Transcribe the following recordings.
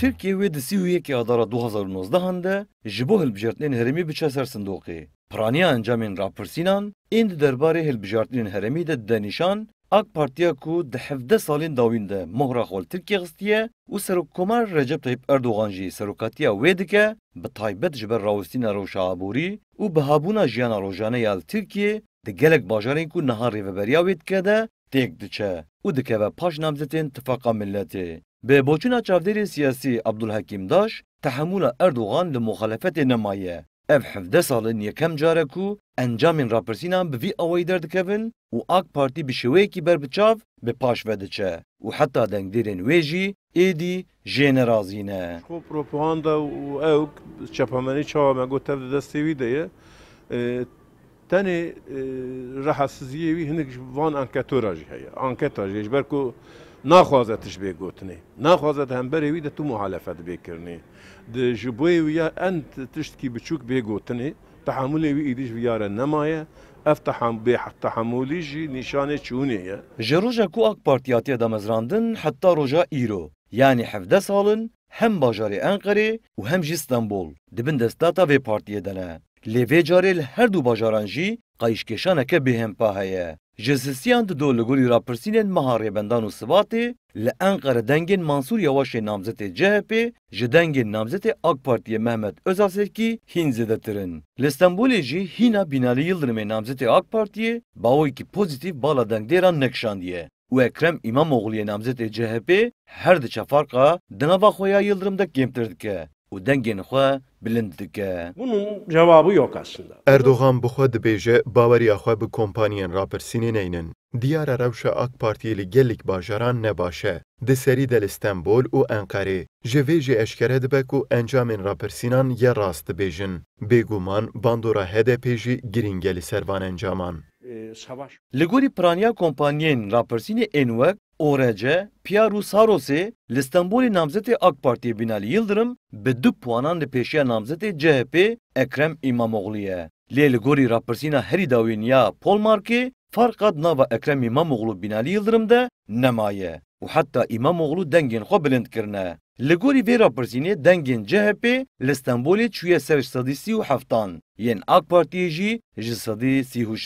Tirkiye wê di sî û yekê Adara 2019 de ji bo hilbijartinên herêmê biçe ser sindokê. Piraniya encamên rapirsînan ên di derbarê hilbijartinên herêmê de denîşan AK Partiya ku di hevde salên dawîn de mohra xol Tirkiye xistiye û serokkomar Recep Tayyip Erdogan jî serokatiya wê dike bi taybet ji ber rawestîna rewşaborî û bihabûna jiyana rojane ya li Tirkiye di gelek bajarên ku niha rêveberiya wê dike de تیک دچه او دکه و پاش نامزدین تفاقا ملتی به بوچنا چاودری سیاسی عبدالحکیم داش تحمل اردوغان لمخالفت نمایه اف حفده سالن یکم جاره کو انجامین راپرسینان به وی اوی درد کبن و آک پارتی به شوه کی بر بچاف به پاش وده چه و حتی دنگ دیرین ویجی ایدی جین رازینه خو پروپاگاندا و اوک چپامنی چاوا من گوتب دستی ویده تەنێ ڕەحەسزیەوی هەندێک وان ئەنکەتۆراژی هەیە ئەنکەتاژێش بەر و ناخوازە تش بێ گوتنێ ناخوازەت هەمبەرێوی دە تو محالەفەت بێکردنێ ji boyê wî ya end tiştkî biçûk bêgotinê tehamulê wî êdîj viyare nemaye ev tehamolî jî nîşanê çûnê ye. Ji roja ku ak partiya tê damezrandin heta roja îro yanî hevde salin hem bajarê Enqerê û hem jî Stenbol dibin destata vê partiyê de ne. لیوی جاری هر دو باجاران جی قایشکشانەکە بهێمپا هەیە جەزستیان ددۆ لە گولی راپرسینێن مەها ڕێبەندان و سباتێ لە ئەنقەرە دەنگێن مانسوور یاواشێ نامزەتێ جەهپێ ji dengên namzetê AK Partiye Mehmet Özaseki hîn zêdetirrin. Li Stenbolê jî hîna binalî Yıldırımê namzetê AK Partiye bawoyekî pozitif bala dengdêran nekşandiye. û Ekrem İmamoğlu'ya namzetê CHP her diçe farqa di nava xwe ya Yıldırım'da kêmtir dike û dengên xwe bilind dike. Bunun cevabı yok aslında. Erdoğan bixwe dibêje baweriya xwe bi kompanyên rapirsinê neynin. Diyara rewşa AK Partiye li gelek bajaran ne baş e. Di serî del İstanbul û Enqerê ji vê jê eşkere dibe ku encamên rapirsînan yê rast dibêjin. Bêguman bandora HDP jî giring li servan encaman. Ee, li gorî piraniya kompanyên rapirsinê ORC, Piyaru Sarosi, Listanbul'i namzeti AK Parti Binali Yıldırım bi du puanan li pêşiya namzeti CHP Ekrem İmamoğlu'ye. Lê li gorî rapirsîna herî dawên ya Polmarkê farqat nava Ekrem İmamoğlu Binali yıldırım'da, de nemaye. û heta İmamoğlu Dengin xwe bilind kirine. Li gorî vê rapirsinê CHP li Stenbolê çûye ser sedî sî û AK Partiyê jî ji sedî sî û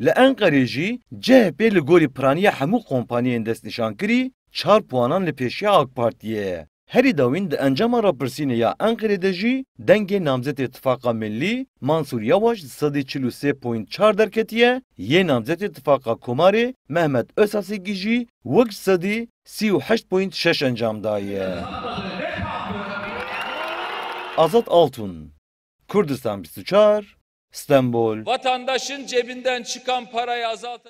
Li Enqerê jî CHP li gorî piraniya hemû kompanyeyên destnîşan kirî, çar puanan li pêşiya AK Partiye ye. Herî dawîn di encama rapirsînê ya Enqerêde jî dengê namzet ittifaka millî Mansur Yavaş di sedî çil û sê point çar derketiye yê namzet ittifaka Komarê Mehmet Özhasekî jî wek sedî sî û heşt point şeş encam daye. Azat Altun Kurdistan 24 İstanbul. Vatandaşın cebinden çıkan parayı azalt